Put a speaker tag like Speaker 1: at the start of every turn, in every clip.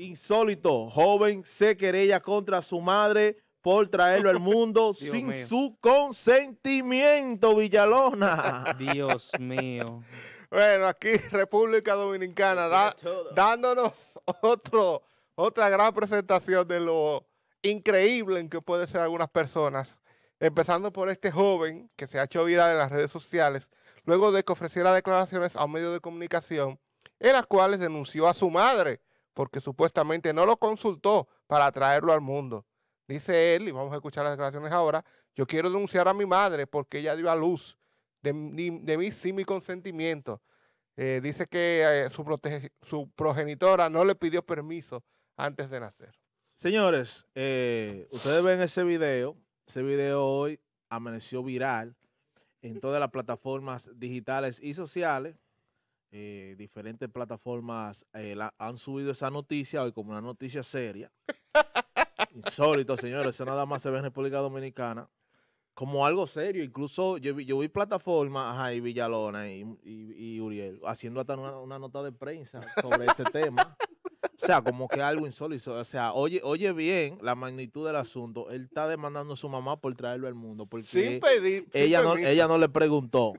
Speaker 1: Insólito, joven se querella contra su madre por traerlo al mundo sin su consentimiento, Villalona.
Speaker 2: Dios mío.
Speaker 3: Bueno, aquí República Dominicana dándonos otro, otra gran presentación de lo increíble en que pueden ser algunas personas. Empezando por este joven que se ha hecho vida en las redes sociales, luego de que ofreciera declaraciones a un medio de comunicación en las cuales denunció a su madre porque supuestamente no lo consultó para traerlo al mundo. Dice él, y vamos a escuchar las declaraciones ahora, yo quiero denunciar a mi madre porque ella dio a luz de, mí sin mi consentimiento. Eh, dice que eh, su, progenitora no le pidió permiso antes de nacer.
Speaker 1: Señores, eh, ustedes ven ese video, ese video hoy amaneció viral en todas las plataformas digitales y sociales. Eh, diferentes plataformas eh, han subido esa noticia hoy como una noticia seria. Insólito, señores, eso nada más se ve en República Dominicana. Como algo serio, incluso yo vi, yo vi plataformas, ajá, Villalona y, Uriel, haciendo hasta una, nota de prensa sobre ese tema. O sea, como que algo insólito. O sea, oye, oye bien la magnitud del asunto. Él está demandando a su mamá por traerlo al mundo. Porque ella, no, ella no le preguntó.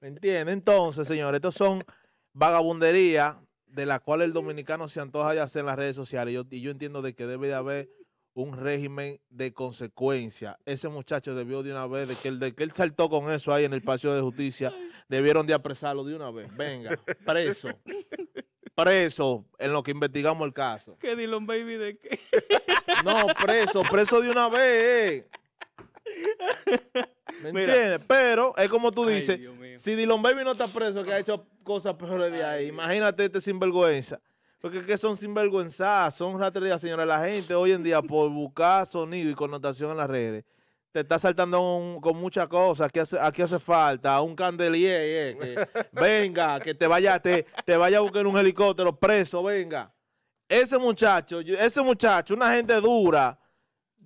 Speaker 1: ¿Me entiende? Entonces, señores, estos son vagabunderías de las cuales el dominicano se antoja de hacer en las redes sociales. y yo entiendo de que debe de haber un régimen de consecuencia. Ese muchacho debió de una vez, de que, el, de que él saltó con eso ahí en el Palacio de Justicia, debieron de apresarlo de una vez. Venga, preso. Preso en lo que investigamos el caso.
Speaker 2: ¿Qué Dylan Baby de qué?
Speaker 1: No, preso, preso de una vez. Eh. Pero es como tú dices, si Dylan Baby no está preso, que ha hecho cosas peores de ahí, imagínate este sinvergüenza. Porque son sinvergüenzas, son raterías, señora. La gente hoy en día, por buscar sonido y connotación en las redes, te está saltando con muchas cosas. Aquí hace, aquí hace falta un candelier. Eh, venga, que te vaya, te, te vaya a buscar un helicóptero preso, venga. Ese muchacho, ese muchacho, una gente dura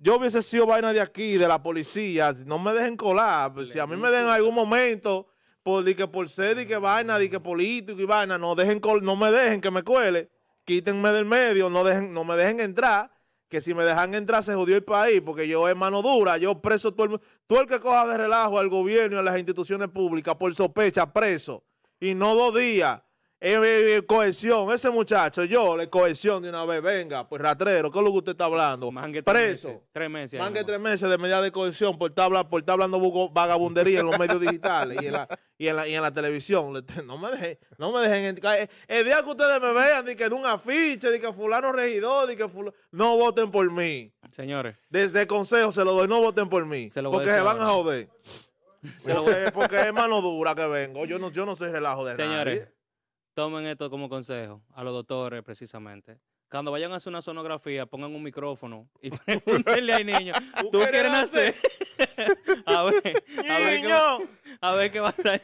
Speaker 1: yo hubiese sido vaina de aquí, de la policía, no me dejen colar. Pues, si a mí me den algún momento, por, que por ser, di que vaina, di que político y vaina, no, dejen, no me dejen que me cuele, quítenme del medio, no, dejen, no me dejen entrar, que si me dejan entrar se jodió el país, porque yo es mano dura, yo preso todo el Todo el que coja de relajo al gobierno y a las instituciones públicas por sospecha, preso. Y no dos días. Eh, eh, eh, cohesión, ese muchacho, yo, le cohesión de una vez, venga, pues ratrero, ¿qué es lo que usted está hablando? Preso.
Speaker 2: Meses, tres meses.
Speaker 1: tres meses de medida de cohesión por estar, por hablando vagabundería en los medios digitales y en la, televisión. No me dejen, no me dejen. El día que ustedes me vean, ni que en un afiche, ni que fulano regidor, y que fulano, no voten por mí. Señores. Desde el consejo se lo doy, no voten por mí. Se lo porque se van a joder.
Speaker 2: Se porque, porque,
Speaker 1: es mano dura que vengo. Yo no, yo no soy relajo de Señores
Speaker 2: tomen esto como consejo a los doctores precisamente. Cuando vayan a hacer una sonografía, pongan un micrófono y pregúntenle al niño, ¿tú quieres nacer? a ver, a ver, qué a ver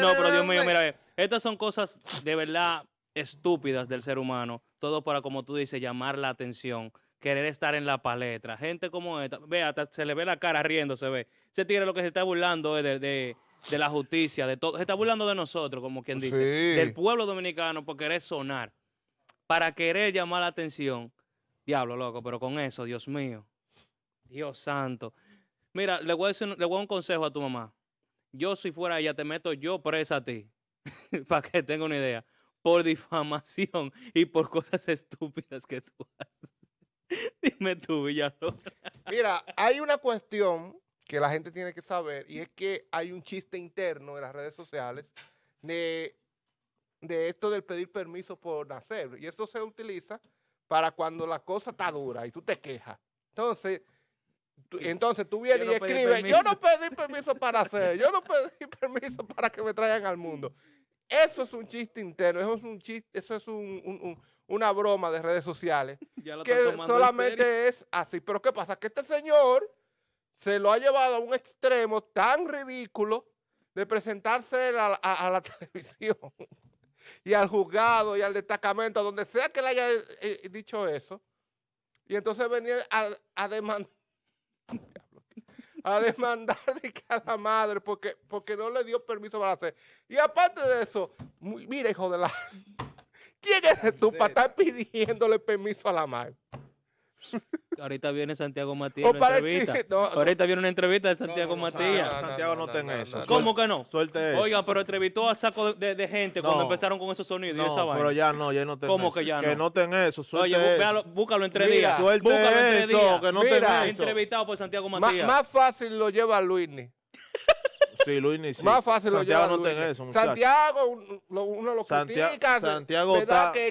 Speaker 2: No, pero Dios mío, mira, eh, estas son cosas de verdad estúpidas del ser humano. Todo para, como tú dices, llamar la atención, querer estar en la palestra. Gente como esta, vea, se le ve la cara riendo, se ve. Se tiene lo que se está burlando eh, de, de, de la justicia, de todo. Se está burlando de nosotros, como quien dice, del pueblo dominicano por querer sonar, para querer llamar la atención. Diablo, loco, pero con eso, Dios mío. Dios santo. Mira, le voy a, le un consejo a tu mamá. Yo, si fuera ella, te meto yo presa a ti. para que tenga una idea. Por difamación y por cosas estúpidas que tú haces. Dime tú, Villalobos. Mira,
Speaker 3: hay una cuestión que la gente tiene que saber, y es que hay un chiste interno en las redes sociales de, de esto del pedir permiso por nacer, y esto se utiliza para cuando la cosa está dura y tú te quejas. Entonces, tú, entonces tú vienes y escribes, yo no pedí permiso para hacer, yo no pedí permiso para que me traigan al mundo. Eso es un chiste interno, eso es un chiste, eso es una broma de redes sociales
Speaker 2: que solamente
Speaker 3: es así. Pero ¿qué pasa? Que este señor se lo ha llevado a un extremo tan ridículo de presentarse a, la televisión y al juzgado y al destacamento, donde sea que le haya eh, eh, dicho eso. Y entonces venía a, demandar. A a la madre porque, porque no le dio permiso para hacer. Y aparte de eso, muy, mira, hijo de la. ¿Quién eres tú para
Speaker 2: estar pidiéndole permiso a la madre? ahorita viene Santiago Matías oh, ahorita viene una entrevista de Santiago Matías. Santiago no, ten eso. ¿Cómo que no? Suelte eso. Oiga, pero entrevistó a saco de, gente cuando empezaron con esos sonidos y esa vaina. Pero ya no, ya no ten ¿Cómo que ya no? Que
Speaker 1: no ten eso, suelte Oye, eso.
Speaker 2: búscalo en días. Suelte búscalo entre que no ten eso. Entrevistado
Speaker 3: por Santiago Matías. más fácil lo lleva Luisni.
Speaker 1: Sí, Luis Más fácil Santiago lo no tiene eso, Santiago,
Speaker 3: uno lo critica. Santiago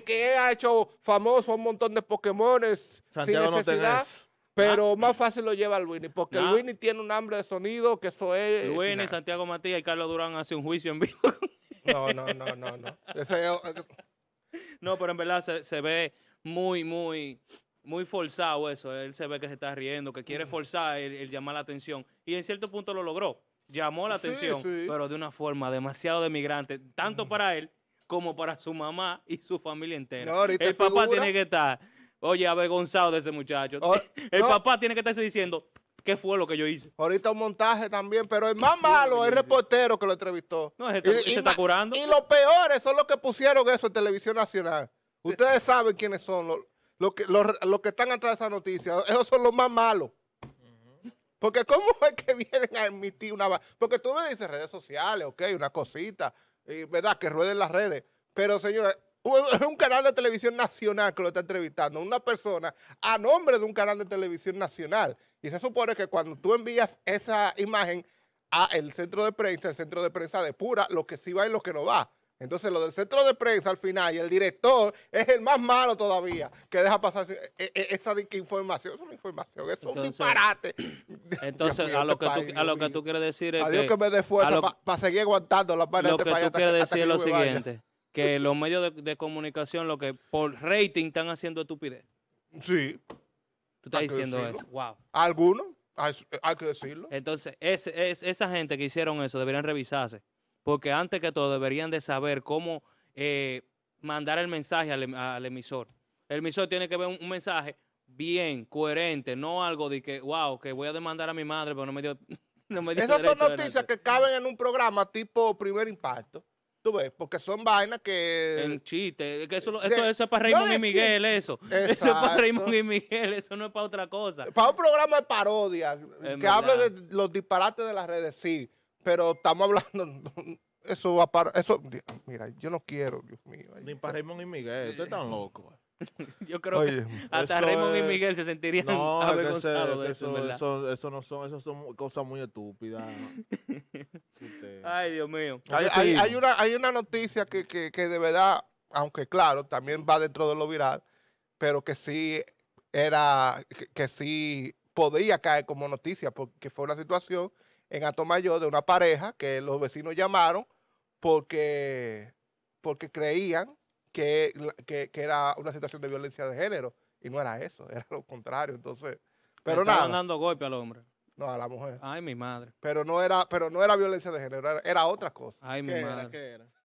Speaker 3: que, ha hecho famoso un montón de Pokémones sin necesidad. Pero ah. más fácil lo lleva el Winnie, porque el Winnie tiene un hambre de sonido que eso es...
Speaker 2: Santiago Matías y Carlos Durán hacen un juicio en vivo. no, no, no, no, no. no, pero en verdad se, ve muy, muy muy forzado eso. Él se ve que se está riendo, que quiere mm. forzar el, llamar la atención. Y en cierto punto lo logró llamó la atención, pero de una forma demasiado demigrante, tanto para él como para su mamá y su familia entera. el papá tiene que estar, oye, avergonzado de ese muchacho. Ah, el papá tiene que estarse diciendo, ¿Qué fue lo que yo hice?
Speaker 3: Ahorita un montaje también, pero el más malo es el reportero que lo entrevistó. No, está, y, se está curando. Y los peores son los que pusieron eso en Televisión Nacional. Ustedes saben quiénes son los, los que están atrás de esa noticia. Esos son los más malos. Porque ¿cómo es que vienen a emitir una... Porque tú me dices redes sociales, ok, una cosita, ¿verdad? Que rueden las redes. Pero señores, es un canal de televisión nacional que lo está entrevistando, una persona a nombre de un canal de televisión nacional. Y se supone que cuando tú envías esa imagen al centro de prensa, el centro de prensa de pura, lo que sí va y lo que no va. Entonces lo del centro de prensa al final y el director es el más malo todavía que deja pasar e, e, esa información, es una información, es un
Speaker 2: disparate. Entonces este a lo, que tú, quieres decir es A Dios que me dé fuerza
Speaker 3: para seguir aguantando la parte Lo este que tú quieres decir es lo
Speaker 2: siguiente, que los medios de, comunicación lo que por rating están haciendo estupidez. Sí. Tú estás diciendo eso. Wow. Algunos, hay, que decirlo. Entonces, esa gente que hicieron eso deberían revisarse porque antes que todo deberían de saber cómo eh, mandar el mensaje em, al, emisor. El emisor tiene que ver un, mensaje bien, coherente, no algo de que, wow, que voy a demandar a mi madre, pero no me dio...
Speaker 3: No Esas son noticias que caben en un programa tipo Primer Impacto. Tú ves, porque son vainas que. En
Speaker 2: chiste. Que eso, eso, es para Raymond y Miguel, eso. Eso es para Raymond y Miguel, eso no es para otra cosa. Para un
Speaker 3: programa de parodia, que hable de los disparates de las redes, sí. Pero estamos hablando, eso va para, eso, mira, yo no quiero, Dios mío.
Speaker 1: Ni para Raymond y Miguel, ustedes están loco.
Speaker 2: Yo creo que hasta Raymond y Miguel se sentirían no, avergonzados de eso, eso,
Speaker 1: eso, no son, eso son cosas muy estúpidas.
Speaker 2: Ay, Dios mío. Hay, hay,
Speaker 3: una, hay una noticia que, que, que, de verdad, aunque claro, también va dentro de lo viral, pero que sí era, que, que sí podía caer como noticia, porque fue una situación en mayor de una pareja que los vecinos llamaron porque, porque creían que, era una situación de violencia de género. Y no era eso, era lo contrario. Entonces, pero nada.
Speaker 2: dando golpe al hombre. No, a la mujer. Ay, mi madre.
Speaker 3: Pero no era, pero no era violencia de género, era, otra cosa. Ay, mi madre.
Speaker 1: ¿Qué era?